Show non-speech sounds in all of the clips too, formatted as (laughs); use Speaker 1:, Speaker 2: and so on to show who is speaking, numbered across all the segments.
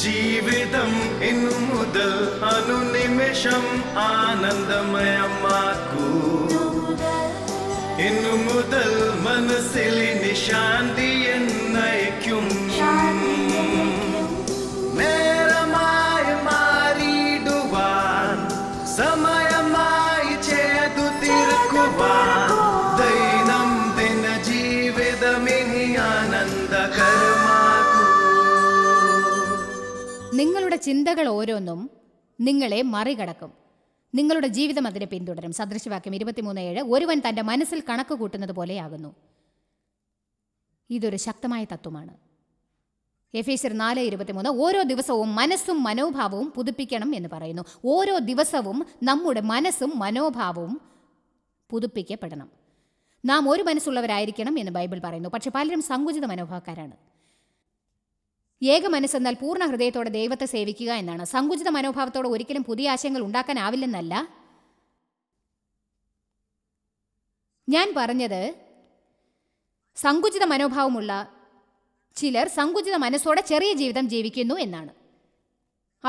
Speaker 1: ജീവിതം ഇന്നു മുതൽ അനുനിമിഷം ആനന്ദമയമാക്കൂ ഇന്നു മുതൽ മനസ്സിലെ നിശാന്തി എന്ന് ചിന്തകൾ ഓരോന്നും നിങ്ങളെ മറികടക്കും നിങ്ങളുടെ ജീവിതം അതിനെ പിന്തുടരും സദൃശവാക്യം ഇരുപത്തിമൂന്ന് ഏഴ് ഒരുവൻ തൻ്റെ മനസ്സിൽ കണക്ക് കൂട്ടുന്നത് പോലെയാകുന്നു ഇതൊരു ശക്തമായ തത്വമാണ് എഫ് എസിർ നാല് ഇരുപത്തിമൂന്ന് ഓരോ ദിവസവും മനസ്സും മനോഭാവവും പുതുപ്പിക്കണം എന്ന് പറയുന്നു ഓരോ ദിവസവും നമ്മുടെ മനസ്സും മനോഭാവവും പുതുപ്പിക്കപ്പെടണം നാം ഒരു മനസ്സുള്ളവരായിരിക്കണം എന്ന് ബൈബിൾ പറയുന്നു പക്ഷെ പലരും സങ്കുചിത മനോഭാവക്കാരാണ് ഏക മനസ്സെന്നാൽ പൂർണ്ണ ഹൃദയത്തോടെ ദൈവത്തെ സേവിക്കുക എന്നാണ് സങ്കുചിത മനോഭാവത്തോടെ ഒരിക്കലും പുതിയ ആശയങ്ങൾ ഉണ്ടാക്കാനാവില്ലെന്നല്ല ഞാൻ പറഞ്ഞത് സങ്കുചിത മനോഭാവമുള്ള ചിലർ സങ്കുചിത മനസ്സോടെ ചെറിയ ജീവിതം ജീവിക്കുന്നു എന്നാണ്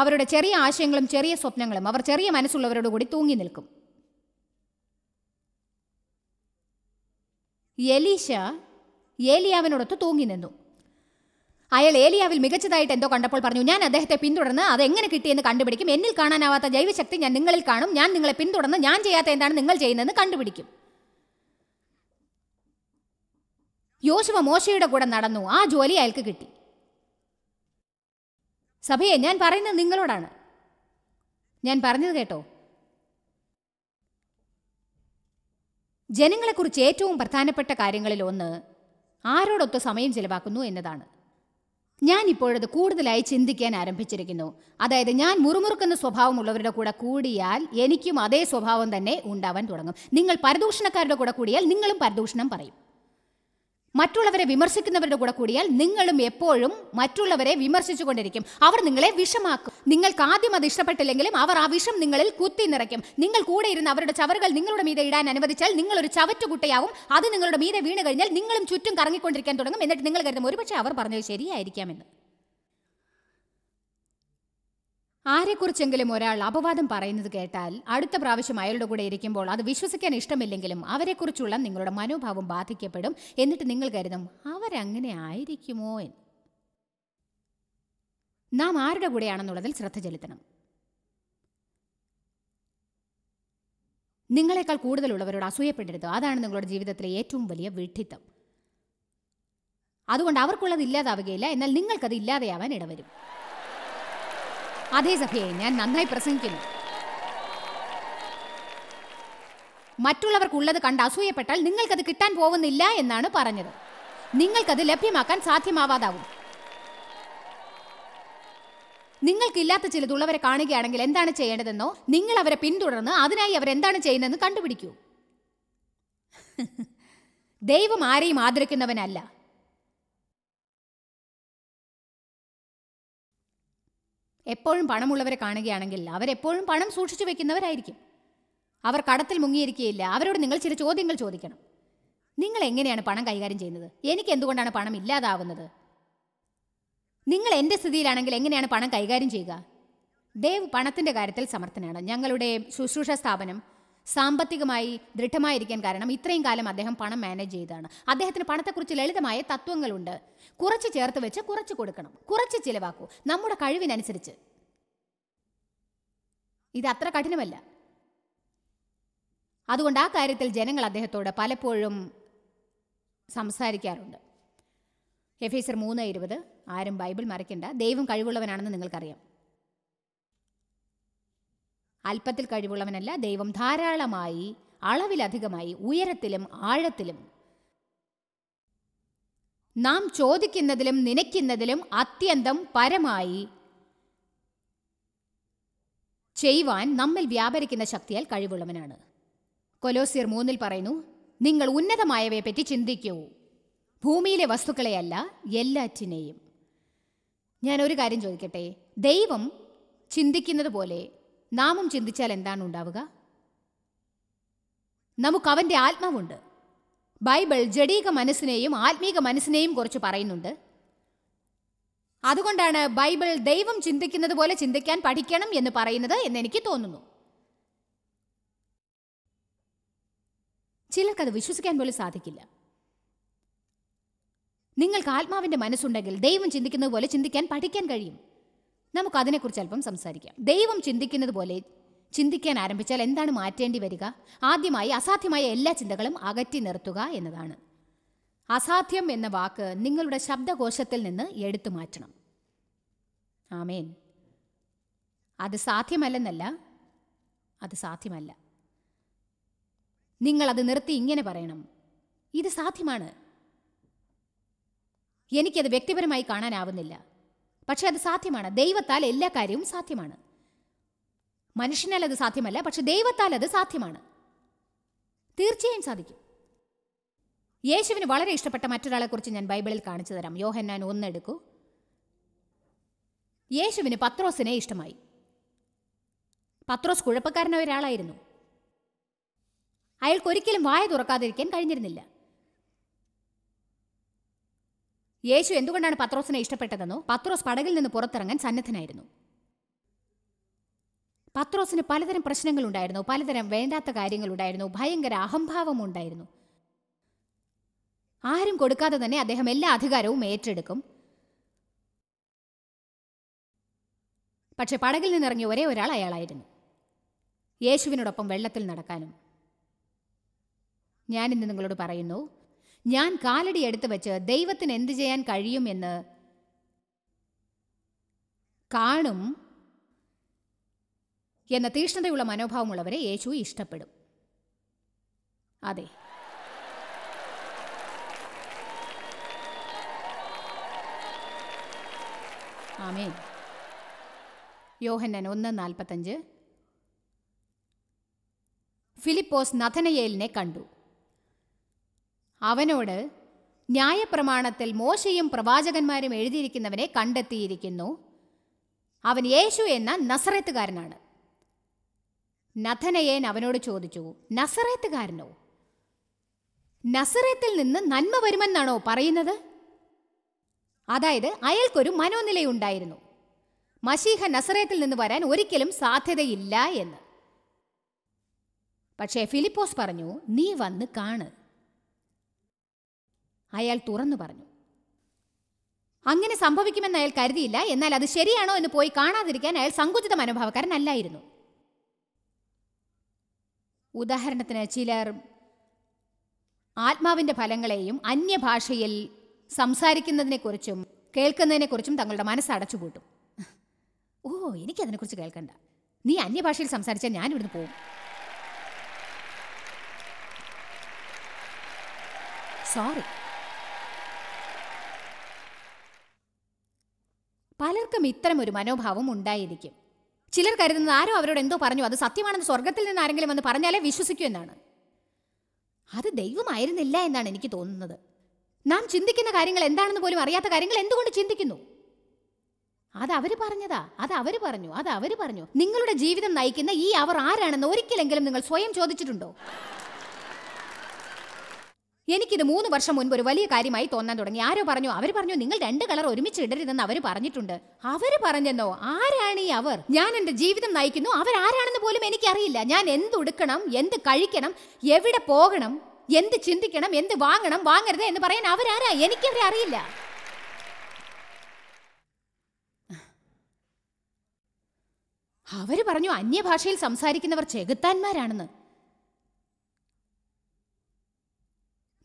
Speaker 1: അവരുടെ ചെറിയ ആശയങ്ങളും ചെറിയ സ്വപ്നങ്ങളും അവർ ചെറിയ മനസ്സുള്ളവരോട് കൂടി തൂങ്ങി നിൽക്കും എലീശ ഏലിയാവിനോടൊത്ത് തൂങ്ങി നിന്നു അയാൾ ഏലിയാവിൽ മികച്ചതായിട്ട് എന്തോ കണ്ടപ്പോൾ പറഞ്ഞു ഞാൻ അദ്ദേഹത്തെ പിന്തുടർന്ന് അത് എങ്ങനെ കിട്ടിയെന്ന് കണ്ടുപിടിക്കും എന്നിൽ കാണാനാവാത്ത ജൈവശക്തി ഞാൻ നിങ്ങളിൽ കാണും ഞാൻ നിങ്ങളെ പിന്തുടർന്ന് ഞാൻ ചെയ്യാത്ത എന്താണ് നിങ്ങൾ ചെയ്യുന്നതെന്ന് കണ്ടുപിടിക്കും യോശുവ മോശയുടെ കൂടെ നടന്നു ആ ജോലി അയാൾക്ക് കിട്ടി സഭയെ ഞാൻ പറയുന്നത് നിങ്ങളോടാണ് ഞാൻ പറഞ്ഞത് കേട്ടോ ജനങ്ങളെക്കുറിച്ച് ഏറ്റവും പ്രധാനപ്പെട്ട കാര്യങ്ങളിൽ ഒന്ന് ആരോടൊത്ത് സമയം ചെലവാക്കുന്നു എന്നതാണ് ഞാൻ ഇപ്പോഴത് കൂടുതലായി ചിന്തിക്കാൻ ആരംഭിച്ചിരിക്കുന്നു അതായത് ഞാൻ മുറുമുറുക്കുന്ന സ്വഭാവമുള്ളവരുടെ കൂടെ കൂടിയാൽ എനിക്കും അതേ സ്വഭാവം തന്നെ ഉണ്ടാവാൻ തുടങ്ങും നിങ്ങൾ പരദൂഷണക്കാരുടെ കൂടെ കൂടിയാൽ നിങ്ങളും പരദൂഷണം പറയും മറ്റുള്ളവരെ വിമർശിക്കുന്നവരുടെ കൂടെ കൂടിയാൽ നിങ്ങളും എപ്പോഴും മറ്റുള്ളവരെ വിമർശിച്ചുകൊണ്ടിരിക്കും അവർ നിങ്ങളെ വിഷമാക്കും നിങ്ങൾക്ക് ആദ്യം അത് ഇഷ്ടപ്പെട്ടില്ലെങ്കിലും അവർ ആ വിഷം നിങ്ങളിൽ കുത്തി നിറയ്ക്കും നിങ്ങൾ കൂടെ ഇരുന്ന് അവരുടെ ചവറുകൾ നിങ്ങളുടെ മീതെ ഇടാൻ അനുവദിച്ചാൽ നിങ്ങൾ ഒരു ചവറ്റുകുട്ടയാവും അത് നിങ്ങളുടെ മീതെ വീണ് കഴിഞ്ഞാൽ നിങ്ങളും ചുറ്റും കറങ്ങിക്കൊണ്ടിരിക്കാൻ തുടങ്ങും എന്നിട്ട് നിങ്ങൾ കരുതും ഒരുപക്ഷെ അവർ പറഞ്ഞത് ശരിയായിരിക്കാമെന്ന് ആരെക്കുറിച്ചെങ്കിലും ഒരാൾ അപവാദം പറയുന്നത് കേട്ടാൽ അടുത്ത പ്രാവശ്യം അയാളുടെ കൂടെ ഇരിക്കുമ്പോൾ അത് വിശ്വസിക്കാൻ ഇഷ്ടമില്ലെങ്കിലും അവരെക്കുറിച്ചുള്ള നിങ്ങളുടെ മനോഭാവം ബാധിക്കപ്പെടും എന്നിട്ട് നിങ്ങൾ കരുതും അവരങ്ങനെ ആയിരിക്കുമോ എന്ന് നാം ആരുടെ കൂടെയാണെന്നുള്ളതിൽ ശ്രദ്ധ ചെലുത്തണം നിങ്ങളെക്കാൾ കൂടുതലുള്ളവരോട് അസൂയപ്പെട്ടിരുത് അതാണ് നിങ്ങളുടെ ജീവിതത്തിലെ ഏറ്റവും വലിയ വിഡ്ഢിത്തം അതുകൊണ്ട് അവർക്കുള്ളത് ഇല്ലാതാവുകയില്ല എന്നാൽ നിങ്ങൾക്കത് ഇല്ലാതെയാവാൻ ഇടവരും അതേ സഭയെ ഞാൻ നന്നായി പ്രസംഗിക്കുന്നു മറ്റുള്ളവർക്കുള്ളത് കണ്ട് അസൂയപ്പെട്ടാൽ നിങ്ങൾക്കത് കിട്ടാൻ പോകുന്നില്ല എന്നാണ് പറഞ്ഞത് നിങ്ങൾക്കത് ലഭ്യമാക്കാൻ സാധ്യമാവാതാവും നിങ്ങൾക്കില്ലാത്ത ചിലതുള്ളവരെ കാണുകയാണെങ്കിൽ എന്താണ് ചെയ്യേണ്ടതെന്നോ നിങ്ങൾ അവരെ പിന്തുടർന്ന് അതിനായി അവരെന്താണ് ചെയ്യുന്നതെന്ന് കണ്ടുപിടിക്കൂ ദൈവം ആരെയും ആദരിക്കുന്നവനല്ല എപ്പോഴും പണമുള്ളവരെ കാണുകയാണെങ്കിൽ അവരെപ്പോഴും പണം സൂക്ഷിച്ചു വെക്കുന്നവരായിരിക്കും അവർ കടത്തിൽ മുങ്ങിയിരിക്കുകയില്ല അവരോട് നിങ്ങൾ ചില ചോദ്യങ്ങൾ ചോദിക്കണം നിങ്ങൾ എങ്ങനെയാണ് പണം കൈകാര്യം ചെയ്യുന്നത് എനിക്ക് എന്തുകൊണ്ടാണ് പണം ഇല്ലാതാവുന്നത് നിങ്ങൾ എൻ്റെ സ്ഥിതിയിലാണെങ്കിൽ എങ്ങനെയാണ് പണം കൈകാര്യം ചെയ്യുക ദേവ് പണത്തിൻ്റെ കാര്യത്തിൽ സമർത്ഥനാണ് ഞങ്ങളുടെ ശുശ്രൂഷ സ്ഥാപനം സാമ്പത്തികമായി ദൃഢമായിരിക്കാൻ കാരണം ഇത്രയും കാലം അദ്ദേഹം പണം മാനേജ് ചെയ്തതാണ് അദ്ദേഹത്തിന് പണത്തെക്കുറിച്ച് ലളിതമായ തത്വങ്ങളുണ്ട് കുറച്ച് ചേർത്ത് വെച്ച് കുറച്ച് കൊടുക്കണം കുറച്ച് ചിലവാക്കൂ നമ്മുടെ കഴിവിനനുസരിച്ച് ഇത് അത്ര കഠിനമല്ല അതുകൊണ്ട് ആ കാര്യത്തിൽ ജനങ്ങൾ അദ്ദേഹത്തോട് പലപ്പോഴും സംസാരിക്കാറുണ്ട് എഫേസർ മൂന്ന് ഇരുപത് ആരും ബൈബിൾ മറിക്കണ്ട ദൈവം കഴിവുള്ളവനാണെന്ന് നിങ്ങൾക്കറിയാം അല്പത്തിൽ കഴിവുള്ളവനല്ല ദൈവം ധാരാളമായി അളവിലധികമായി ഉയരത്തിലും ആഴത്തിലും നാം ചോദിക്കുന്നതിലും നനയ്ക്കുന്നതിലും അത്യന്തം പരമായി ചെയ്യുവാൻ നമ്മിൽ വ്യാപരിക്കുന്ന ശക്തിയാൽ കഴിവുള്ളവനാണ് കൊലോസിയർ മൂന്നിൽ പറയുന്നു നിങ്ങൾ പറ്റി ചിന്തിക്കൂ ഭൂമിയിലെ വസ്തുക്കളെയല്ല എല്ലാറ്റിനെയും ഞാൻ ഒരു കാര്യം ചോദിക്കട്ടെ ദൈവം ചിന്തിക്കുന്നത് പോലെ നാമം ചിന്തിച്ചാൽ എന്താണ് ഉണ്ടാവുക നമുക്ക് അവൻ്റെ ആത്മാവുണ്ട് ബൈബിൾ ജഡീക മനസ്സിനെയും ആത്മീക മനസ്സിനെയും കുറിച്ച് പറയുന്നുണ്ട് അതുകൊണ്ടാണ് ബൈബിൾ ദൈവം ചിന്തിക്കുന്നത് പോലെ ചിന്തിക്കാൻ പഠിക്കണം എന്ന് പറയുന്നത് എന്ന് എനിക്ക് തോന്നുന്നു ചിലർക്കത് വിശ്വസിക്കാൻ പോലും സാധിക്കില്ല നിങ്ങൾക്ക് ആത്മാവിന്റെ മനസ്സുണ്ടെങ്കിൽ ദൈവം ചിന്തിക്കുന്നത് പോലെ ചിന്തിക്കാൻ പഠിക്കാൻ കഴിയും നമുക്കതിനെക്കുറിച്ച് അല്പം സംസാരിക്കാം ദൈവം ചിന്തിക്കുന്നത് പോലെ ചിന്തിക്കാൻ ആരംഭിച്ചാൽ എന്താണ് മാറ്റേണ്ടി വരിക ആദ്യമായി അസാധ്യമായ എല്ലാ ചിന്തകളും അകറ്റി നിർത്തുക എന്നതാണ് അസാധ്യം എന്ന വാക്ക് നിങ്ങളുടെ ശബ്ദകോശത്തിൽ നിന്ന് എടുത്തു മാറ്റണം ആമേൻ അത് സാധ്യമല്ലെന്നല്ല അത് സാധ്യമല്ല നിങ്ങളത് നിർത്തി ഇങ്ങനെ പറയണം ഇത് സാധ്യമാണ് എനിക്കത് വ്യക്തിപരമായി കാണാനാവുന്നില്ല പക്ഷേ അത് സാധ്യമാണ് ദൈവത്താൽ എല്ലാ കാര്യവും സാധ്യമാണ് മനുഷ്യനാൽ അത് സാധ്യമല്ല പക്ഷെ ദൈവത്താൽ അത് സാധ്യമാണ് തീർച്ചയായും സാധിക്കും യേശുവിന് വളരെ ഇഷ്ടപ്പെട്ട മറ്റൊരാളെക്കുറിച്ച് ഞാൻ ബൈബിളിൽ കാണിച്ചു തരാം യോഹന്നാൻ ഒന്നെടുക്കൂ യേശുവിന് പത്രോസിനെ ഇഷ്ടമായി പത്രോസ് കുഴപ്പക്കാരനായ ഒരാളായിരുന്നു അയാൾക്ക് ഒരിക്കലും വായ തുറക്കാതിരിക്കാൻ കഴിഞ്ഞിരുന്നില്ല യേശു എന്തുകൊണ്ടാണ് പത്രോസിനെ ഇഷ്ടപ്പെട്ടതെന്നോ പത്രോസ് പടകിൽ നിന്ന് പുറത്തിറങ്ങാൻ സന്നദ്ധനായിരുന്നു പത്രോസിന് പലതരം പ്രശ്നങ്ങളുണ്ടായിരുന്നു പലതരം വേണ്ടാത്ത കാര്യങ്ങളുണ്ടായിരുന്നു ഭയങ്കര അഹംഭാവമുണ്ടായിരുന്നു ആരും കൊടുക്കാതെ തന്നെ അദ്ദേഹം എല്ലാ അധികാരവും ഏറ്റെടുക്കും പക്ഷെ പടകിൽ നിന്നിറങ്ങിയ ഒരേ ഒരാൾ അയാളായിരുന്നു യേശുവിനോടൊപ്പം വെള്ളത്തിൽ നടക്കാനും ഞാനിന്ന് നിങ്ങളോട് പറയുന്നു ഞാൻ കാലടി എടുത്തു വെച്ച് ദൈവത്തിന് എന്ത് ചെയ്യാൻ കഴിയുമെന്ന് കാണും എന്ന തീഷ്ണതയുള്ള മനോഭാവമുള്ളവരെ യേശു ഇഷ്ടപ്പെടും അതെ ആമേ യോഹന്നൻ ഒന്ന് നാൽപ്പത്തഞ്ച് ഫിലിപ്പോസ് നഥനയേലിനെ കണ്ടു അവനോട് ന്യായപ്രമാണത്തിൽ മോശയും പ്രവാചകന്മാരും എഴുതിയിരിക്കുന്നവനെ കണ്ടെത്തിയിരിക്കുന്നു അവൻ യേശു എന്ന നസറത്തുകാരനാണ് നഥനയേൻ അവനോട് ചോദിച്ചു നസറത്തുകാരനോ നസറത്തിൽ നിന്ന് നന്മ വരുമെന്നാണോ പറയുന്നത് അതായത് അയാൾക്കൊരു മനോനിലയുണ്ടായിരുന്നു മഷീഹ നസറേത്തിൽ നിന്ന് വരാൻ ഒരിക്കലും സാധ്യതയില്ല എന്ന് പക്ഷേ ഫിലിപ്പോസ് പറഞ്ഞു നീ വന്ന് കാണ് അയാൾ തുറന്നു പറഞ്ഞു അങ്ങനെ സംഭവിക്കുമെന്ന് അയാൾ കരുതിയില്ല എന്നാൽ അത് ശരിയാണോ എന്ന് പോയി കാണാതിരിക്കാൻ അയാൾ സങ്കുചിത മനോഭാവക്കാരനല്ലായിരുന്നു ഉദാഹരണത്തിന് ചിലർ ആത്മാവിൻ്റെ ഫലങ്ങളെയും അന്യഭാഷയിൽ സംസാരിക്കുന്നതിനെക്കുറിച്ചും കേൾക്കുന്നതിനെക്കുറിച്ചും തങ്ങളുടെ മനസ്സ് അടച്ചുപൂട്ടും ഓ എനിക്കതിനെക്കുറിച്ച് കേൾക്കണ്ട നീ അന്യഭാഷയിൽ സംസാരിച്ചാൽ ഞാൻ പോകും സോറി പലർക്കും ഇത്തരമൊരു മനോഭാവം ഉണ്ടായിരിക്കും ചിലർ കരുതുന്നത് ആരോ അവരോട് എന്തോ പറഞ്ഞു അത് സത്യമാണെന്ന് സ്വർഗത്തിൽ നിന്ന് ആരെങ്കിലും വന്ന് പറഞ്ഞാലേ വിശ്വസിക്കൂ എന്നാണ് അത് ദൈവമായിരുന്നില്ല എന്നാണ് എനിക്ക് തോന്നുന്നത് നാം ചിന്തിക്കുന്ന കാര്യങ്ങൾ എന്താണെന്ന് പോലും അറിയാത്ത കാര്യങ്ങൾ എന്തുകൊണ്ട് ചിന്തിക്കുന്നു അത് അവർ പറഞ്ഞതാ അത് അവർ പറഞ്ഞു അത് അവർ പറഞ്ഞു നിങ്ങളുടെ ജീവിതം നയിക്കുന്ന ഈ അവർ ആരാണെന്ന് ഒരിക്കലെങ്കിലും നിങ്ങൾ സ്വയം ചോദിച്ചിട്ടുണ്ടോ എനിക്കിത് മൂന്ന് വർഷം മുൻപ് ഒരു വലിയ കാര്യമായി തോന്നാൻ തുടങ്ങി ആരോ പറഞ്ഞു അവർ പറഞ്ഞു നിങ്ങൾ രണ്ട് കളർ ഒരുമിച്ച് ഇടരുതെന്ന് അവർ പറഞ്ഞിട്ടുണ്ട് അവർ പറഞ്ഞെന്നോ ആരാണ് ഈ അവർ ഞാൻ എന്റെ ജീവിതം നയിക്കുന്നു അവരാരാണെന്ന് പോലും എനിക്കറിയില്ല ഞാൻ എന്ത് ഉടുക്കണം എന്ത് കഴിക്കണം എവിടെ പോകണം എന്ത് ചിന്തിക്കണം എന്ത് വാങ്ങണം വാങ്ങരുത് എന്ന് പറയാൻ അവരാരാ എനിക്കവരെ അറിയില്ല അവര് പറഞ്ഞു അന്യഭാഷയിൽ സംസാരിക്കുന്നവർ ചെകുത്താന്മാരാണെന്ന്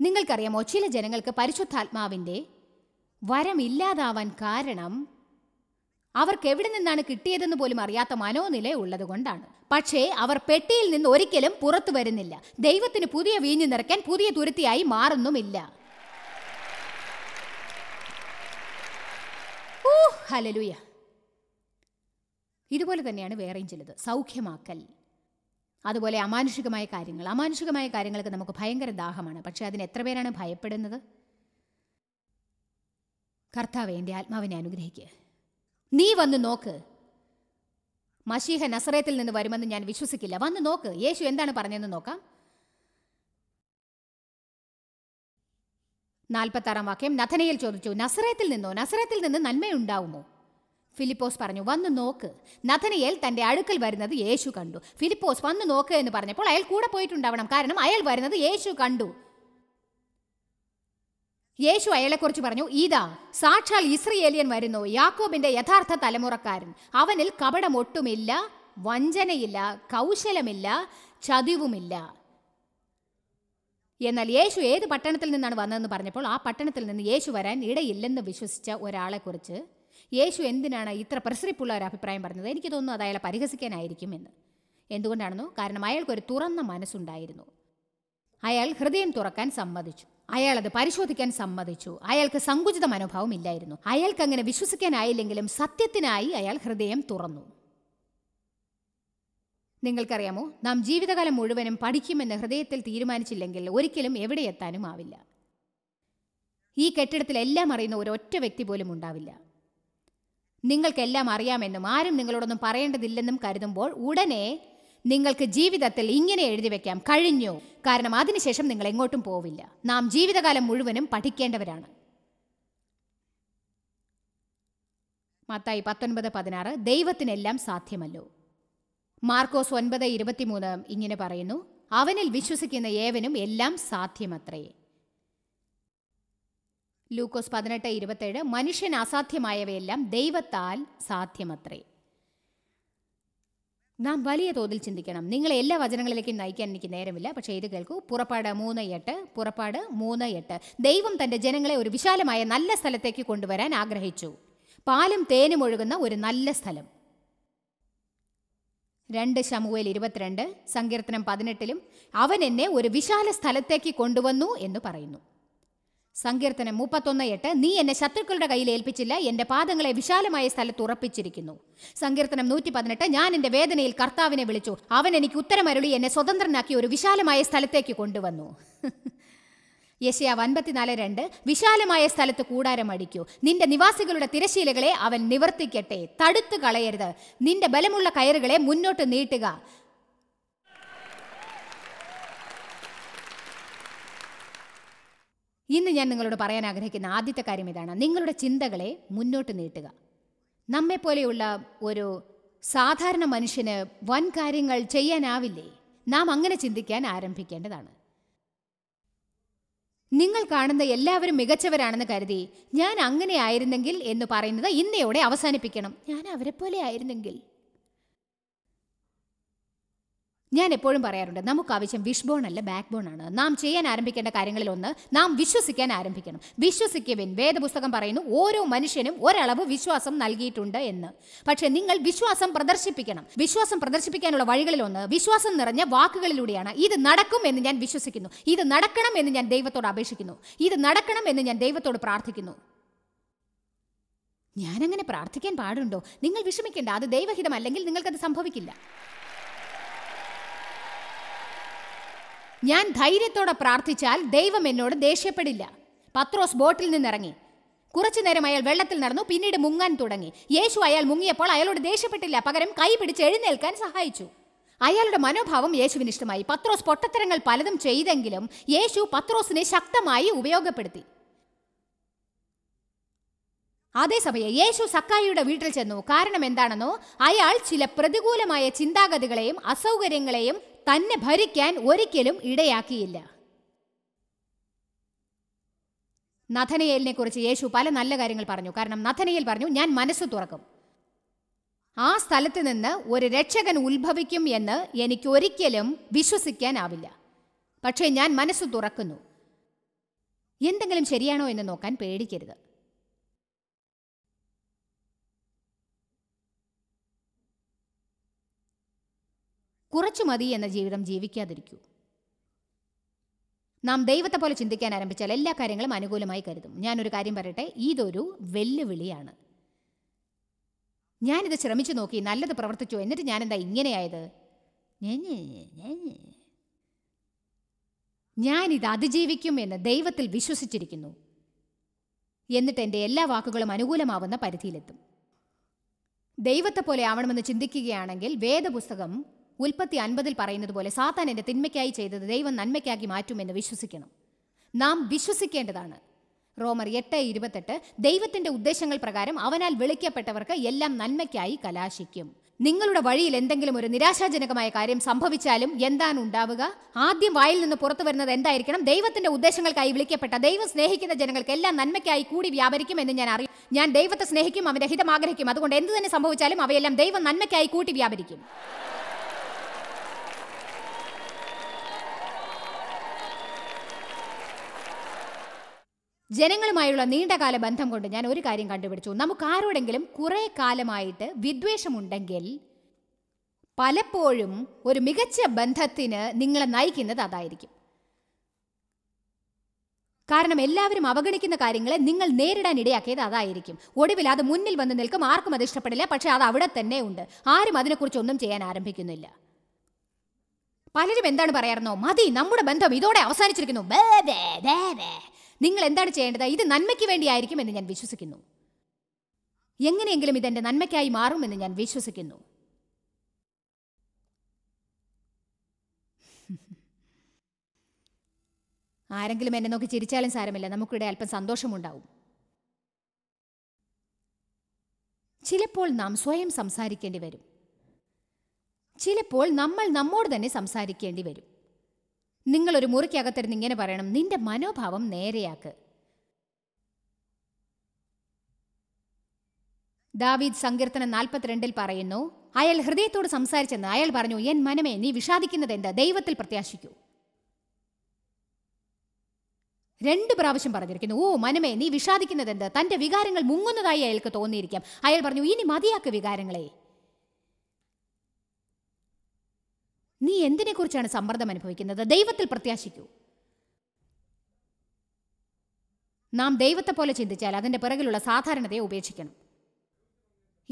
Speaker 1: നിങ്ങൾക്കറിയാമോ ചില ജനങ്ങൾക്ക് പരിശുദ്ധാത്മാവിൻ്റെ വരമില്ലാതാവാൻ കാരണം അവർക്ക് എവിടെ നിന്നാണ് കിട്ടിയതെന്ന് പോലും അറിയാത്ത മനോനില ഉള്ളത് കൊണ്ടാണ് പക്ഷേ അവർ പെട്ടിയിൽ നിന്ന് ഒരിക്കലും പുറത്തു വരുന്നില്ല ദൈവത്തിന് പുതിയ വീഞ്ഞു നിറയ്ക്കാൻ പുതിയ തുരുത്തിയായി മാറുന്നുമില്ല ഓ ഇതുപോലെ തന്നെയാണ് വേറെയും ചിലത് സൗഖ്യമാക്കൽ അതുപോലെ അമാനുഷികമായ കാര്യങ്ങൾ അമാനുഷികമായ കാര്യങ്ങൾക്ക് നമുക്ക് ഭയങ്കര ദാഹമാണ് പക്ഷേ അതിന് എത്ര പേരാണ് ഭയപ്പെടുന്നത് കർത്താവ് എൻ്റെ ആത്മാവിനെ അനുഗ്രഹിക്കുക നീ വന്ന് നോക്ക് മഷീഹ നസറേത്തിൽ നിന്ന് വരുമെന്ന് ഞാൻ വിശ്വസിക്കില്ല വന്ന് നോക്ക് യേശു എന്താണ് പറഞ്ഞതെന്ന് നോക്കാം നാൽപ്പത്താറാം വാക്യം നഥനയിൽ ചോദിച്ചു നസറേത്തിൽ നിന്നോ നസറേത്തിൽ നിന്ന് നന്മയുണ്ടാവുമോ ഫിലിപ്പോസ് പറഞ്ഞു വന്ന് നോക്ക് നഥനയേൽ തന്റെ അടുക്കൽ വരുന്നത് യേശു കണ്ടു ഫിലിപ്പോസ് വന്ന് നോക്ക് എന്ന് പറഞ്ഞപ്പോൾ അയാൾ കൂടെ പോയിട്ടുണ്ടാവണം കാരണം അയാൾ വരുന്നത് യേശു കണ്ടു യേശു അയാളെക്കുറിച്ച് പറഞ്ഞു ഇതാ സാക്ഷാൽ ഇസ്രയേലിയൻ വരുന്നു യാക്കോബിന്റെ യഥാർത്ഥ തലമുറക്കാരൻ അവനിൽ കപടം ഒട്ടുമില്ല വഞ്ചനയില്ല കൗശലമില്ല ചതിവുമില്ല എന്നാൽ യേശു ഏത് പട്ടണത്തിൽ നിന്നാണ് വന്നതെന്ന് പറഞ്ഞപ്പോൾ ആ പട്ടണത്തിൽ നിന്ന് യേശു വരാൻ ഇടയില്ലെന്ന് വിശ്വസിച്ച ഒരാളെക്കുറിച്ച് യേശു എന്തിനാണ് ഇത്ര പ്രസരിപ്പുള്ള ഒരു അഭിപ്രായം പറഞ്ഞത് എനിക്ക് തോന്നുന്നു അത് അയാളെ പരിഹസിക്കാനായിരിക്കും എന്ന് എന്തുകൊണ്ടാണെന്നോ കാരണം അയാൾക്കൊരു തുറന്ന മനസ്സുണ്ടായിരുന്നു അയാൾ ഹൃദയം തുറക്കാൻ സമ്മതിച്ചു അയാൾ അത് പരിശോധിക്കാൻ സമ്മതിച്ചു അയാൾക്ക് സങ്കുചിത മനോഭാവം ഇല്ലായിരുന്നു അയാൾക്ക് അങ്ങനെ വിശ്വസിക്കാനായില്ലെങ്കിലും സത്യത്തിനായി അയാൾ ഹൃദയം തുറന്നു നിങ്ങൾക്കറിയാമോ നാം ജീവിതകാലം മുഴുവനും പഠിക്കുമെന്ന് ഹൃദയത്തിൽ തീരുമാനിച്ചില്ലെങ്കിൽ ഒരിക്കലും എവിടെ എത്താനും ആവില്ല ഈ കെട്ടിടത്തിൽ എല്ലാം അറിയുന്ന ഒരൊറ്റ വ്യക്തി പോലും ഉണ്ടാവില്ല നിങ്ങൾക്കെല്ലാം അറിയാമെന്നും ആരും നിങ്ങളോടൊന്നും പറയേണ്ടതില്ലെന്നും കരുതുമ്പോൾ ഉടനെ നിങ്ങൾക്ക് ജീവിതത്തിൽ ഇങ്ങനെ എഴുതി വെക്കാം കഴിഞ്ഞു കാരണം അതിനുശേഷം നിങ്ങൾ എങ്ങോട്ടും പോവില്ല നാം ജീവിതകാലം മുഴുവനും പഠിക്കേണ്ടവരാണ് മത്തായി പത്തൊൻപത് പതിനാറ് ദൈവത്തിനെല്ലാം സാധ്യമല്ലോ മാർക്കോസ് ഒൻപത് ഇരുപത്തിമൂന്ന് ഇങ്ങനെ പറയുന്നു അവനിൽ വിശ്വസിക്കുന്ന ഏവനും എല്ലാം സാധ്യമത്രയേ ലൂക്കോസ് പതിനെട്ട് ഇരുപത്തേഴ് മനുഷ്യൻ അസാധ്യമായവയെല്ലാം ദൈവത്താൽ സാധ്യമത്രേ നാം വലിയ തോതിൽ ചിന്തിക്കണം നിങ്ങളെ എല്ലാ വചനങ്ങളിലേക്കും നയിക്കാൻ എനിക്ക് നേരമില്ല പക്ഷേ ഇത് കേൾക്കൂ പുറപ്പാട് മൂന്ന് എട്ട് പുറപ്പാട് മൂന്ന് എട്ട് ദൈവം തൻ്റെ ജനങ്ങളെ ഒരു വിശാലമായ നല്ല സ്ഥലത്തേക്ക് കൊണ്ടുവരാൻ ആഗ്രഹിച്ചു പാലും തേനും ഒഴുകുന്ന ഒരു നല്ല സ്ഥലം രണ്ട് ശമുവേൽ ഇരുപത്തിരണ്ട് സങ്കീർത്തനം പതിനെട്ടിലും അവൻ എന്നെ ഒരു വിശാല സ്ഥലത്തേക്ക് കൊണ്ടുവന്നു എന്ന് പറയുന്നു സങ്കീർത്തനം മുപ്പത്തൊന്ന് എട്ട് നീ എന്നെ ശത്രുക്കളുടെ കയ്യിൽ ഏൽപ്പിച്ചില്ല എൻ്റെ പാദങ്ങളെ വിശാലമായ സ്ഥലത്ത് ഉറപ്പിച്ചിരിക്കുന്നു സങ്കീർത്തനം നൂറ്റി പതിനെട്ട് ഞാൻ എൻ്റെ വേദനയിൽ കർത്താവിനെ വിളിച്ചു അവൻ എനിക്ക് ഉത്തരമരുളി എന്നെ സ്വതന്ത്രനാക്കി ഒരു വിശാലമായ സ്ഥലത്തേക്ക് കൊണ്ടുവന്നു (laughs) യശയാ അൻപത്തിനാല് രണ്ട് വിശാലമായ സ്ഥലത്ത് കൂടാരം അടിക്കൂ നിന്റെ നിവാസികളുടെ തിരശീലകളെ അവൻ നിവർത്തിക്കട്ടെ തടുത്തു കളയരുത് നിന്റെ ബലമുള്ള കയറുകളെ മുന്നോട്ട് നീട്ടുക ഇന്ന് ഞാൻ നിങ്ങളോട് പറയാൻ ആഗ്രഹിക്കുന്ന ആദ്യത്തെ കാര്യം ഇതാണ് നിങ്ങളുടെ ചിന്തകളെ മുന്നോട്ട് നീട്ടുക നമ്മെപ്പോലെയുള്ള ഒരു സാധാരണ മനുഷ്യന് വൻ കാര്യങ്ങൾ ചെയ്യാനാവില്ലേ നാം അങ്ങനെ ചിന്തിക്കാൻ ആരംഭിക്കേണ്ടതാണ് നിങ്ങൾ കാണുന്ന എല്ലാവരും മികച്ചവരാണെന്ന് കരുതി ഞാൻ അങ്ങനെ ആയിരുന്നെങ്കിൽ എന്ന് പറയുന്നത് ഇന്നയോടെ അവസാനിപ്പിക്കണം ഞാൻ അവരെപ്പോലെ ആയിരുന്നെങ്കിൽ ഞാൻ എപ്പോഴും പറയാറുണ്ട് നമുക്ക് ആവശ്യം വിഷ് ബോൺ അല്ല ബാക്ക് ബോൺ ആണ് നാം ചെയ്യാൻ ആരംഭിക്കേണ്ട കാര്യങ്ങളിൽ ഒന്ന് നാം വിശ്വസിക്കാൻ ആരംഭിക്കണം വിശ്വസിക്കുവിൻ വേദപുസ്തകം പറയുന്നു ഓരോ മനുഷ്യനും ഒരളവ് വിശ്വാസം നൽകിയിട്ടുണ്ട് എന്ന് പക്ഷേ നിങ്ങൾ വിശ്വാസം പ്രദർശിപ്പിക്കണം വിശ്വാസം പ്രദർശിപ്പിക്കാനുള്ള വഴികളിൽ ഒന്ന് വിശ്വാസം നിറഞ്ഞ വാക്കുകളിലൂടെയാണ് ഇത് നടക്കും എന്ന് ഞാൻ വിശ്വസിക്കുന്നു ഇത് നടക്കണം എന്ന് ഞാൻ ദൈവത്തോട് അപേക്ഷിക്കുന്നു ഇത് നടക്കണം എന്ന് ഞാൻ ദൈവത്തോട് പ്രാർത്ഥിക്കുന്നു ഞാനങ്ങനെ പ്രാർത്ഥിക്കാൻ പാടുണ്ടോ നിങ്ങൾ വിഷമിക്കേണ്ട അത് ദൈവഹിതം അല്ലെങ്കിൽ നിങ്ങൾക്കത് സംഭവിക്കില്ല ഞാൻ ധൈര്യത്തോടെ പ്രാർത്ഥിച്ചാൽ ദൈവം എന്നോട് ദേഷ്യപ്പെടില്ല പത്രോസ് ബോട്ടിൽ നിന്നിറങ്ങി കുറച്ചു നേരം അയാൾ വെള്ളത്തിൽ നടന്നു പിന്നീട് മുങ്ങാൻ തുടങ്ങി യേശു അയാൾ മുങ്ങിയപ്പോൾ അയാളോട് ദേഷ്യപ്പെട്ടില്ല പകരം കൈ പിടിച്ച് എഴുന്നേൽക്കാൻ സഹായിച്ചു അയാളുടെ മനോഭാവം യേശുവിന് ഇഷ്ടമായി പത്രോസ് പൊട്ടത്തരങ്ങൾ പലതും ചെയ്തെങ്കിലും യേശു പത്രോസിനെ ശക്തമായി ഉപയോഗപ്പെടുത്തി അതേസമയം യേശു സക്കായിയുടെ വീട്ടിൽ ചെന്നു കാരണം എന്താണെന്നോ അയാൾ ചില പ്രതികൂലമായ ചിന്താഗതികളെയും അസൗകര്യങ്ങളെയും തന്നെ ഭരിക്കാൻ ഒരിക്കലും ഇടയാക്കിയില്ല നഥനയേലിനെ കുറിച്ച് യേശു പല നല്ല കാര്യങ്ങൾ പറഞ്ഞു കാരണം നഥനയേൽ പറഞ്ഞു ഞാൻ മനസ്സ് തുറക്കും ആ സ്ഥലത്ത് നിന്ന് ഒരു രക്ഷകൻ ഉത്ഭവിക്കും എന്ന് എനിക്ക് ഒരിക്കലും വിശ്വസിക്കാനാവില്ല പക്ഷേ ഞാൻ മനസ്സ് തുറക്കുന്നു എന്തെങ്കിലും ശരിയാണോ എന്ന് നോക്കാൻ പേടിക്കരുത് കുറച്ചു മതി എന്ന ജീവിതം ജീവിക്കാതിരിക്കൂ നാം ദൈവത്തെ പോലെ ചിന്തിക്കാൻ ആരംഭിച്ചാൽ എല്ലാ കാര്യങ്ങളും അനുകൂലമായി കരുതും ഞാനൊരു കാര്യം പറയട്ടെ ഇതൊരു വെല്ലുവിളിയാണ് ഞാനിത് ശ്രമിച്ചു നോക്കി നല്ലത് പ്രവർത്തിച്ചു എന്നിട്ട് ഞാനെന്താ ഇങ്ങനെയായത് ഞാനിത് അതിജീവിക്കും എന്ന് ദൈവത്തിൽ വിശ്വസിച്ചിരിക്കുന്നു എന്നിട്ട് എൻ്റെ എല്ലാ വാക്കുകളും അനുകൂലമാവുന്ന പരിധിയിലെത്തും ദൈവത്തെ പോലെ ആവണമെന്ന് ചിന്തിക്കുകയാണെങ്കിൽ വേദപുസ്തകം ഉൽപ്പത്തി അൻപതിൽ പറയുന്നത് പോലെ സാത്താൻ എൻ്റെ തിന്മയ്ക്കായി ചെയ്തത് ദൈവം നന്മയ്ക്കാക്കി മാറ്റുമെന്ന് വിശ്വസിക്കണം നാം വിശ്വസിക്കേണ്ടതാണ് റോമർ എട്ട് ഇരുപത്തെട്ട് ദൈവത്തിൻ്റെ ഉദ്ദേശങ്ങൾ പ്രകാരം അവനാൽ വിളിക്കപ്പെട്ടവർക്ക് എല്ലാം നന്മയ്ക്കായി കലാശിക്കും നിങ്ങളുടെ വഴിയിൽ എന്തെങ്കിലും ഒരു നിരാശാജനകമായ കാര്യം സംഭവിച്ചാലും എന്താണ് ഉണ്ടാവുക ആദ്യം വായിൽ നിന്ന് പുറത്തു വരുന്നത് എന്തായിരിക്കണം ദൈവത്തിന്റെ ഉദ്ദേശങ്ങൾക്കായി വിളിക്കപ്പെട്ട ദൈവം സ്നേഹിക്കുന്ന ജനങ്ങൾക്ക് എല്ലാം നന്മയ്ക്കായി കൂടി വ്യാപരിക്കും എന്ന് ഞാൻ അറിയും ഞാൻ ദൈവത്തെ സ്നേഹിക്കും അവന്റെ ഹിതം ആഗ്രഹിക്കും അതുകൊണ്ട് എന്ത് തന്നെ സംഭവിച്ചാലും അവയെല്ലാം ദൈവം നന്മയ്ക്കായി കൂട്ടി വ്യാപരിക്കും ജനങ്ങളുമായുള്ള നീണ്ടകാല ബന്ധം കൊണ്ട് ഞാൻ ഒരു കാര്യം കണ്ടുപിടിച്ചു നമുക്ക് ആരോടെങ്കിലും കുറേ കാലമായിട്ട് വിദ്വേഷമുണ്ടെങ്കിൽ പലപ്പോഴും ഒരു മികച്ച ബന്ധത്തിന് നിങ്ങളെ നയിക്കുന്നത് അതായിരിക്കും കാരണം എല്ലാവരും അവഗണിക്കുന്ന കാര്യങ്ങളെ നിങ്ങൾ നേരിടാൻ ഇടയാക്കിയത് അതായിരിക്കും ഒടുവിൽ അത് മുന്നിൽ വന്ന് നിൽക്കും ആർക്കും അത് ഇഷ്ടപ്പെടില്ല പക്ഷേ അത് അവിടെ തന്നെ ഉണ്ട് ആരും അതിനെക്കുറിച്ച് ഒന്നും ചെയ്യാൻ ആരംഭിക്കുന്നില്ല പലരും എന്താണ് പറയാറുണ്ടോ മതി നമ്മുടെ ബന്ധം ഇതോടെ അവസാനിച്ചിരിക്കുന്നു നിങ്ങൾ എന്താണ് ചെയ്യേണ്ടത് ഇത് നന്മയ്ക്ക് വേണ്ടിയായിരിക്കും എന്ന് ഞാൻ വിശ്വസിക്കുന്നു എങ്ങനെയെങ്കിലും ഇതെന്റെ നന്മയ്ക്കായി മാറുമെന്ന് ഞാൻ വിശ്വസിക്കുന്നു ആരെങ്കിലും എന്നെ നോക്കി ചിരിച്ചാലും സാരമില്ല നമുക്കിവിടെ അല്പം സന്തോഷമുണ്ടാവും ചിലപ്പോൾ നാം സ്വയം സംസാരിക്കേണ്ടി വരും ചിലപ്പോൾ നമ്മൾ നമ്മോട് തന്നെ സംസാരിക്കേണ്ടി വരും നിങ്ങളൊരു മുറിക്കകത്തിരുന്ന് ഇങ്ങനെ പറയണം നിന്റെ മനോഭാവം നേരെയാക്ക് ദാവീദ് സങ്കീർത്തനം നാൽപ്പത്തിരണ്ടിൽ പറയുന്നു അയാൾ ഹൃദയത്തോട് സംസാരിച്ചെന്ന് അയാൾ പറഞ്ഞു എൻ മനമേ നീ വിഷാദിക്കുന്നത് എന്താ ദൈവത്തിൽ പ്രത്യാശിക്കൂ രണ്ട് പ്രാവശ്യം പറഞ്ഞിരിക്കുന്നു ഓ മനമേ നീ വിഷാദിക്കുന്നത് എന്താ തൻ്റെ വികാരങ്ങൾ മുങ്ങുന്നതായി അയാൾക്ക് തോന്നിയിരിക്കാം അയാൾ പറഞ്ഞു ഇനി മതിയാക്ക് വികാരങ്ങളെ നീ എന്തിനെക്കുറിച്ചാണ് സമ്മർദ്ദം അനുഭവിക്കുന്നത് ദൈവത്തിൽ പ്രത്യാശിക്കൂ നാം ദൈവത്തെ പോലെ ചിന്തിച്ചാൽ അതിൻ്റെ പിറകിലുള്ള സാധാരണതയെ ഉപേക്ഷിക്കണം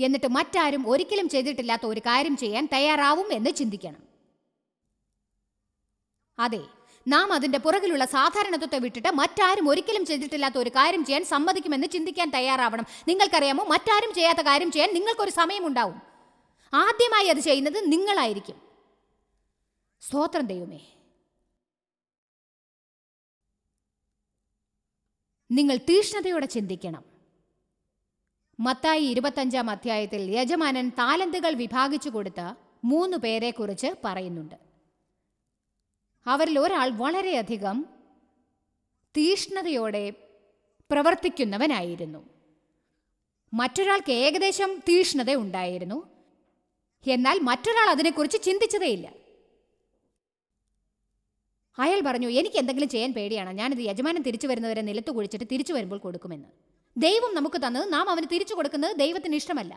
Speaker 1: എന്നിട്ട് മറ്റാരും ഒരിക്കലും ചെയ്തിട്ടില്ലാത്ത ഒരു കാര്യം ചെയ്യാൻ തയ്യാറാവും എന്ന് ചിന്തിക്കണം അതെ നാം അതിൻ്റെ പുറകിലുള്ള സാധാരണത്വത്തെ വിട്ടിട്ട് മറ്റാരും ഒരിക്കലും ചെയ്തിട്ടില്ലാത്ത ഒരു കാര്യം ചെയ്യാൻ സമ്മതിക്കുമെന്ന് ചിന്തിക്കാൻ തയ്യാറാവണം നിങ്ങൾക്കറിയാമോ മറ്റാരും ചെയ്യാത്ത കാര്യം ചെയ്യാൻ നിങ്ങൾക്കൊരു സമയമുണ്ടാവും ആദ്യമായി അത് ചെയ്യുന്നത് നിങ്ങളായിരിക്കും സ്തോത്രം ദൈവമേ നിങ്ങൾ തീഷ്ണതയോടെ ചിന്തിക്കണം മത്തായി ഇരുപത്തഞ്ചാം അധ്യായത്തിൽ യജമാനൻ താലന്തുകൾ വിഭാഗിച്ചു കൊടുത്ത മൂന്ന് പേരെക്കുറിച്ച് പറയുന്നുണ്ട് അവരിൽ ഒരാൾ വളരെയധികം തീഷ്ണതയോടെ പ്രവർത്തിക്കുന്നവനായിരുന്നു മറ്റൊരാൾക്ക് ഏകദേശം തീഷ്ണത ഉണ്ടായിരുന്നു എന്നാൽ മറ്റൊരാൾ അതിനെക്കുറിച്ച് ചിന്തിച്ചതേയില്ല അയാൾ പറഞ്ഞു എനിക്ക് എന്തെങ്കിലും ചെയ്യാൻ പേടിയാണ് ഞാനിത് യജമാനൻ തിരിച്ചു വരുന്നവരെ നിലത്ത് കുഴിച്ചിട്ട് തിരിച്ചു വരുമ്പോൾ കൊടുക്കുമെന്ന് ദൈവം നമുക്ക് തന്നത് നാം അവന് തിരിച്ചു കൊടുക്കുന്നത് ദൈവത്തിന് ഇഷ്ടമല്ല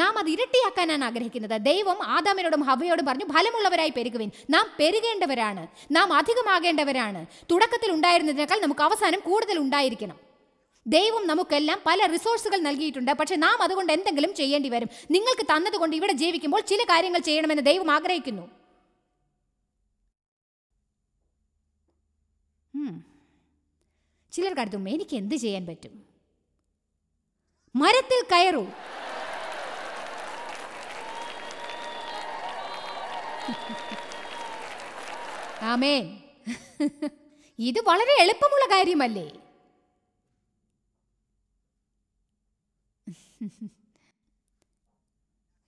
Speaker 1: നാം അത് ഇരട്ടിയാക്കാനാണ് ആഗ്രഹിക്കുന്നത് ദൈവം ആദാമിനോടും ഹവയോടും പറഞ്ഞു ഫലമുള്ളവരായി പെരുകുവിൻ നാം പെരുകേണ്ടവരാണ് നാം അധികമാകേണ്ടവരാണ് തുടക്കത്തിൽ ഉണ്ടായിരുന്നതിനേക്കാൾ നമുക്ക് അവസാനം കൂടുതൽ ഉണ്ടായിരിക്കണം ദൈവം നമുക്കെല്ലാം പല റിസോഴ്സുകൾ നൽകിയിട്ടുണ്ട് പക്ഷെ നാം അതുകൊണ്ട് എന്തെങ്കിലും ചെയ്യേണ്ടി വരും നിങ്ങൾക്ക് തന്നതുകൊണ്ട് ഇവിടെ ജീവിക്കുമ്പോൾ ചില കാര്യങ്ങൾ ചെയ്യണമെന്ന് ദൈവം ആഗ്രഹിക്കുന്നു ചിലർ കരുതും എനിക്ക് എന്ത് ചെയ്യാൻ പറ്റും മരത്തിൽ കയറൂ ആമേൻ ഇത് വളരെ എളുപ്പമുള്ള കാര്യമല്ലേ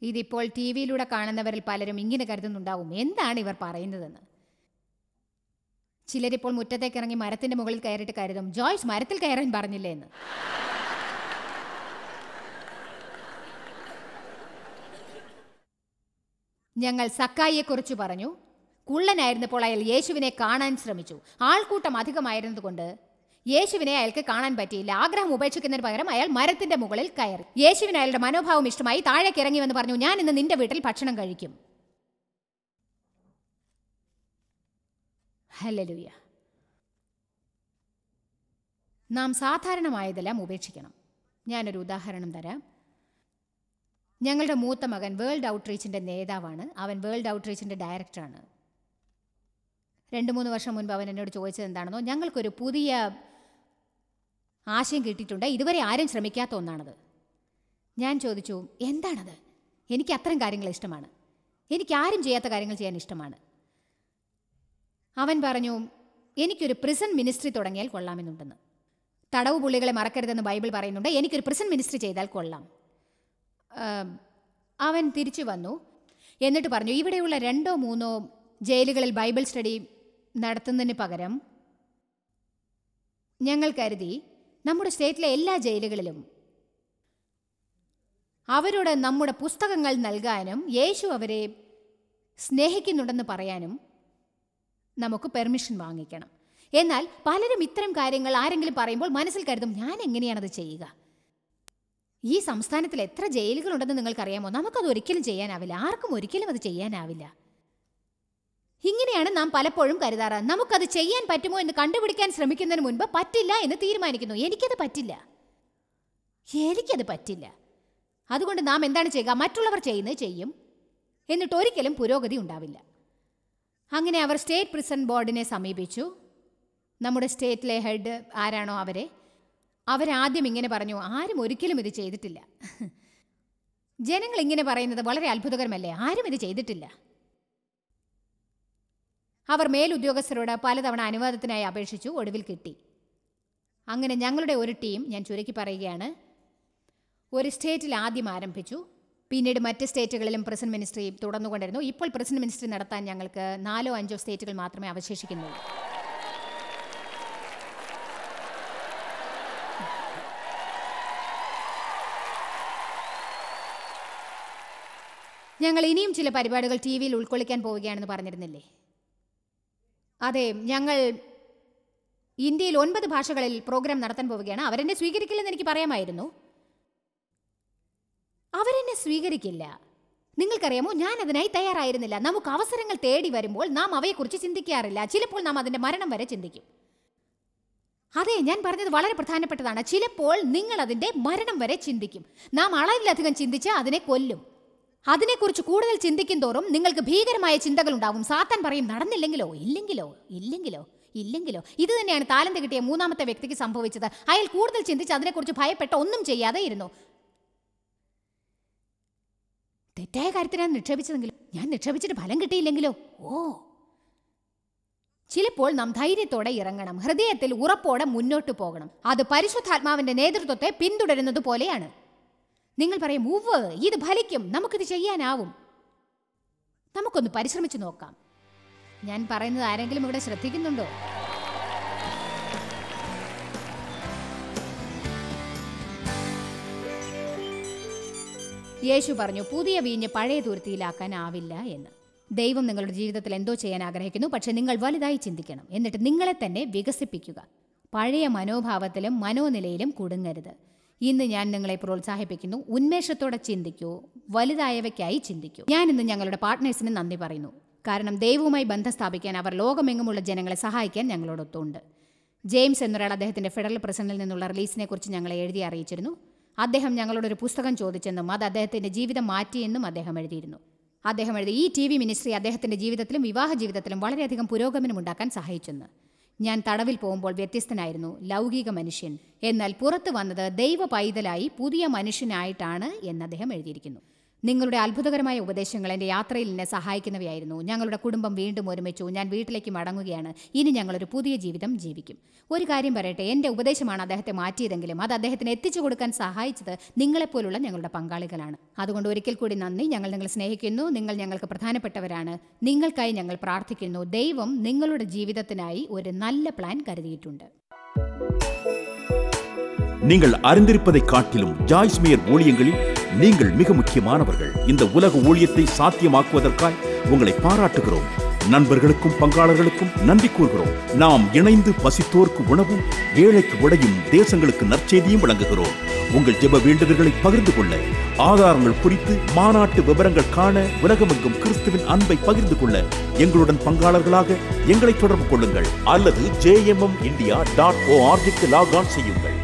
Speaker 1: ഇതിപ്പോൾ ടി വിയിലൂടെ കാണുന്നവരിൽ പലരും ഇങ്ങനെ കരുതുന്നുണ്ടാവും എന്താണ് ഇവർ പറയുന്നതെന്ന് ചിലരിപ്പോൾ മുറ്റത്തേക്ക് ഇറങ്ങി മരത്തിന്റെ മുകളിൽ കയറിയിട്ട് കരുതും ജോയ്സ് മരത്തിൽ കയറാൻ പറഞ്ഞില്ലേ എന്ന് ഞങ്ങൾ സക്കായിയെക്കുറിച്ച് പറഞ്ഞു കുള്ളനായിരുന്നപ്പോൾ അയാൾ യേശുവിനെ കാണാൻ ശ്രമിച്ചു ആൾക്കൂട്ടം അധികമായിരുന്നതുകൊണ്ട് യേശുവിനെ അയാൾക്ക് കാണാൻ പറ്റിയില്ല ആഗ്രഹം ഉപേക്ഷിക്കുന്നതിന് പകരം അയാൾ മരത്തിന്റെ മുകളിൽ കയറി യേശുവിന് അയാളുടെ മനോഭാവം ഇഷ്ടമായി താഴേക്ക് ഇറങ്ങി വന്ന് പറഞ്ഞു ഞാൻ ഇന്ന് നിന്റെ വീട്ടിൽ ഭക്ഷണം കഴിക്കും ഹലലുയ നാം സാധാരണമായതെല്ലാം ഉപേക്ഷിക്കണം ഞാനൊരു ഉദാഹരണം തരാം ഞങ്ങളുടെ മൂത്ത മകൻ വേൾഡ് ഔട്ട്റീച്ചിൻ്റെ നേതാവാണ് അവൻ വേൾഡ് ഔട്ട്റീച്ചിൻ്റെ ഡയറക്ടറാണ് രണ്ട് മൂന്ന് വർഷം മുൻപ് അവൻ എന്നോട് ചോദിച്ചത് എന്താണെന്നോ ഞങ്ങൾക്കൊരു പുതിയ ആശയം കിട്ടിയിട്ടുണ്ട് ഇതുവരെ ആരും ശ്രമിക്കാത്ത ഒന്നാണത് ഞാൻ ചോദിച്ചു എന്താണത് എനിക്ക് അത്തരം കാര്യങ്ങൾ ഇഷ്ടമാണ് എനിക്ക് ആരും ചെയ്യാത്ത കാര്യങ്ങൾ ചെയ്യാൻ ഇഷ്ടമാണ് അവൻ പറഞ്ഞു എനിക്കൊരു പ്രിസൺ മിനിസ്ട്രി തുടങ്ങിയാൽ കൊള്ളാമെന്നുണ്ടെന്ന് തടവ് പുള്ളികളെ മറക്കരുതെന്ന് ബൈബിൾ പറയുന്നുണ്ട് എനിക്കൊരു പ്രിസൺ മിനിസ്ട്രി ചെയ്താൽ കൊള്ളാം അവൻ തിരിച്ചു വന്നു എന്നിട്ട് പറഞ്ഞു ഇവിടെയുള്ള രണ്ടോ മൂന്നോ ജയിലുകളിൽ ബൈബിൾ സ്റ്റഡി നടത്തുന്നതിന് പകരം ഞങ്ങൾ കരുതി നമ്മുടെ സ്റ്റേറ്റിലെ എല്ലാ ജയിലുകളിലും അവരോട് നമ്മുടെ പുസ്തകങ്ങൾ നൽകാനും യേശു അവരെ സ്നേഹിക്കുന്നുണ്ടെന്ന് പറയാനും നമുക്ക് പെർമിഷൻ വാങ്ങിക്കണം എന്നാൽ പലരും ഇത്തരം കാര്യങ്ങൾ ആരെങ്കിലും പറയുമ്പോൾ മനസ്സിൽ കരുതും ഞാൻ എങ്ങനെയാണത് ചെയ്യുക ഈ സംസ്ഥാനത്തിൽ എത്ര ജയിലുകളുണ്ടെന്ന് നിങ്ങൾക്കറിയാമോ നമുക്കത് ഒരിക്കലും ചെയ്യാനാവില്ല ആർക്കും ഒരിക്കലും അത് ചെയ്യാനാവില്ല ഇങ്ങനെയാണ് നാം പലപ്പോഴും കരുതാറ് നമുക്കത് ചെയ്യാൻ പറ്റുമോ എന്ന് കണ്ടുപിടിക്കാൻ ശ്രമിക്കുന്നതിന് മുൻപ് പറ്റില്ല എന്ന് തീരുമാനിക്കുന്നു എനിക്കത് പറ്റില്ല എനിക്കത് പറ്റില്ല അതുകൊണ്ട് നാം എന്താണ് ചെയ്യുക മറ്റുള്ളവർ ചെയ്യുന്നത് ചെയ്യും എന്നിട്ട് ഒരിക്കലും പുരോഗതി ഉണ്ടാവില്ല അങ്ങനെ അവർ സ്റ്റേറ്റ് പ്രിസൺ ബോർഡിനെ സമീപിച്ചു നമ്മുടെ സ്റ്റേറ്റിലെ ഹെഡ് ആരാണോ അവരെ അവരാദ്യം ഇങ്ങനെ പറഞ്ഞു ആരും ഒരിക്കലും ഇത് ചെയ്തിട്ടില്ല ജനങ്ങൾ ഇങ്ങനെ പറയുന്നത് വളരെ അത്ഭുതകരമല്ലേ ആരും ഇത് ചെയ്തിട്ടില്ല അവർ മേലുദ്യോഗസ്ഥരോട് പലതവണ അനുവാദത്തിനായി അപേക്ഷിച്ചു ഒടുവിൽ കിട്ടി അങ്ങനെ ഞങ്ങളുടെ ഒരു ടീം ഞാൻ ചുരുക്കി പറയുകയാണ് ഒരു സ്റ്റേറ്റിൽ ആദ്യം ആരംഭിച്ചു പിന്നീട് മറ്റ് സ്റ്റേറ്റുകളിലും പ്രസിഡന്റ് മിനിസ്ട്രി തുടർന്നുകൊണ്ടിരുന്നു ഇപ്പോൾ പ്രസിഡന്റ് മിനിസ്ട്രി നടത്താൻ ഞങ്ങൾക്ക് നാലോ അഞ്ചോ സ്റ്റേറ്റുകൾ മാത്രമേ അവശേഷിക്കുന്നുള്ളൂ ഞങ്ങൾ ഇനിയും ചില പരിപാടികൾ ടി വിയിൽ ഉൾക്കൊള്ളിക്കാൻ പോവുകയാണെന്ന് പറഞ്ഞിരുന്നില്ലേ അതെ ഞങ്ങൾ ഇന്ത്യയിൽ ഒൻപത് ഭാഷകളിൽ പ്രോഗ്രാം നടത്താൻ പോവുകയാണ് അവരെന്നെ സ്വീകരിക്കില്ലെന്ന് എനിക്ക് പറയാമായിരുന്നു അവരെന്നെ സ്വീകരിക്കില്ല നിങ്ങൾക്കറിയാമോ ഞാൻ അതിനായി തയ്യാറായിരുന്നില്ല നമുക്ക് അവസരങ്ങൾ തേടി വരുമ്പോൾ നാം അവയെക്കുറിച്ച് ചിന്തിക്കാറില്ല ചിലപ്പോൾ നാം അതിൻ്റെ മരണം വരെ ചിന്തിക്കും അതെ ഞാൻ പറഞ്ഞത് വളരെ പ്രധാനപ്പെട്ടതാണ് ചിലപ്പോൾ നിങ്ങൾ അതിൻ്റെ മരണം വരെ ചിന്തിക്കും നാം അളവിലധികം ചിന്തിച്ച് അതിനെ കൊല്ലും അതിനെക്കുറിച്ച് കൂടുതൽ ചിന്തിക്കും തോറും നിങ്ങൾക്ക് ഭീകരമായ ചിന്തകൾ ഉണ്ടാകും സാത്താൻ പറയും നടന്നില്ലെങ്കിലോ ഇല്ലെങ്കിലോ ഇല്ലെങ്കിലോ ഇല്ലെങ്കിലോ ഇത് തന്നെയാണ് താലന്ത് കിട്ടിയ മൂന്നാമത്തെ വ്യക്തിക്ക് സംഭവിച്ചത് അയാൾ കൂടുതൽ ചിന്തിച്ച് അതിനെക്കുറിച്ച് ഭയപ്പെട്ട ഒന്നും ചെയ്യാതെ ഇരുന്നു തെറ്റായ കാര്യത്തിനാണ് നിക്ഷേപിച്ചതെങ്കിലും ഞാൻ നിക്ഷേപിച്ചിട്ട് ഫലം കിട്ടിയില്ലെങ്കിലോ ഓ ചിലപ്പോൾ നാം ധൈര്യത്തോടെ ഇറങ്ങണം ഹൃദയത്തിൽ ഉറപ്പോടെ മുന്നോട്ട് പോകണം അത് പരിശുദ്ധാത്മാവിന്റെ നേതൃത്വത്തെ പിന്തുടരുന്നത് പോലെയാണ് നിങ്ങൾ പറയും ഉവ് ഇത് ഫലിക്കും നമുക്കിത് ചെയ്യാനാവും നമുക്കൊന്ന് പരിശ്രമിച്ചു നോക്കാം ഞാൻ പറയുന്നത് ആരെങ്കിലും ഇവിടെ ശ്രദ്ധിക്കുന്നുണ്ടോ യേശു പറഞ്ഞു പുതിയ വീഞ്ഞ് പഴയ തുരുത്തിയിലാക്കാനാവില്ല എന്ന് ദൈവം നിങ്ങളുടെ ജീവിതത്തിൽ എന്തോ ചെയ്യാൻ ആഗ്രഹിക്കുന്നു പക്ഷേ നിങ്ങൾ വലുതായി ചിന്തിക്കണം എന്നിട്ട് നിങ്ങളെ തന്നെ വികസിപ്പിക്കുക പഴയ മനോഭാവത്തിലും മനോനിലയിലും കുടുങ്ങരുത് ഇന്ന് ഞാൻ നിങ്ങളെ പ്രോത്സാഹിപ്പിക്കുന്നു ഉന്മേഷത്തോടെ ചിന്തിക്കൂ വലുതായവയ്ക്കായി ചിന്തിക്കൂ ഞാൻ ഇന്ന് ഞങ്ങളുടെ പാർട്ട്നേഴ്സിന് നന്ദി പറയുന്നു കാരണം ദൈവവുമായി ബന്ധം സ്ഥാപിക്കാൻ അവർ ലോകമെങ്ങുമുള്ള ജനങ്ങളെ സഹായിക്കാൻ ഞങ്ങളോടൊത്തുണ്ട് ജെയിംസ് എന്നൊരാൾ അദ്ദേഹത്തിൻ്റെ ഫെഡറൽ പ്രസിഡന്റിൽ നിന്നുള്ള റിലീസിനെക്കുറിച്ച് ഞങ്ങളെ എഴുതി അറിയിച്ചിരുന്നു അദ്ദേഹം ഞങ്ങളോടൊരു പുസ്തകം ചോദിച്ചെന്നും അത് അദ്ദേഹത്തിൻ്റെ ജീവിതം മാറ്റിയെന്നും അദ്ദേഹം എഴുതിയിരുന്നു അദ്ദേഹം എഴുതി ഈ ടി വി മിനിസ്ട്രി അദ്ദേഹത്തിൻ്റെ ജീവിതത്തിലും വിവാഹ ജീവിതത്തിലും വളരെയധികം പുരോഗമനം ഉണ്ടാക്കാൻ സഹായിച്ചെന്ന് ഞാൻ തടവിൽ പോകുമ്പോൾ വ്യത്യസ്തനായിരുന്നു ലൗകിക മനുഷ്യൻ എന്നാൽ പുറത്തു വന്നത് ദൈവ പൈതലായി പുതിയ മനുഷ്യനായിട്ടാണ് എന്ന് അദ്ദേഹം എഴുതിയിരിക്കുന്നു നിങ്ങളുടെ അത്ഭുതകരമായ ഉപദേശങ്ങൾ എൻ്റെ യാത്രയിൽ എന്നെ സഹായിക്കുന്നവയായിരുന്നു ഞങ്ങളുടെ കുടുംബം വീണ്ടും ഒരുമിച്ചു ഞാൻ വീട്ടിലേക്ക് മടങ്ങുകയാണ് ഇനി ഞങ്ങളൊരു പുതിയ ജീവിതം ജീവിക്കും ഒരു കാര്യം പറയട്ടെ എൻ്റെ ഉപദേശമാണ് അദ്ദേഹത്തെ മാറ്റിയതെങ്കിലും അത് അദ്ദേഹത്തിന് എത്തിച്ചു കൊടുക്കാൻ സഹായിച്ചത് നിങ്ങളെപ്പോലുള്ള ഞങ്ങളുടെ പങ്കാളികളാണ് അതുകൊണ്ട് ഒരിക്കൽ കൂടി നന്ദി ഞങ്ങൾ നിങ്ങൾ സ്നേഹിക്കുന്നു നിങ്ങൾ ഞങ്ങൾക്ക് പ്രധാനപ്പെട്ടവരാണ് നിങ്ങൾക്കായി ഞങ്ങൾ പ്രാർത്ഥിക്കുന്നു ദൈവം നിങ്ങളുടെ ജീവിതത്തിനായി ഒരു നല്ല പ്ലാൻ കരുതിയിട്ടുണ്ട് நீங்கள் அறிந்திருப்பதை காட்டிலும் ஜாய்ஸ் மேயர் ஊழியங்களில் நீங்கள் மிக முக்கியமானவர்கள் இந்த உலக ஊழியத்தை சாத்தியமாக்குவதற்காய் உங்களை பாராட்டுகிறோம் நண்பர்களுக்கும் பங்காளர்களுக்கும் நன்றி கூறுகிறோம் நாம் இணைந்து பசித்தோர்க்கு உணவும் ஏழைக்கு உடையும் தேசங்களுக்கு நற்செய்தியும் வழங்குகிறோம் உங்கள் ஜெப வேண்டுதல்களை பகிர்ந்து கொள்ள ஆதாரங்கள் குறித்து மாநாட்டு விவரங்கள் காண உலகமெங்கும் கிறிஸ்துவின் அன்பை பகிர்ந்து கொள்ள எங்களுடன் பங்காளர்களாக எங்களை தொடர்பு கொள்ளுங்கள் அல்லது ஜேஎம்எம் இந்தியா டாட் ஓஆர்ஜிக்கு லாக் ஆன் செய்யுங்கள்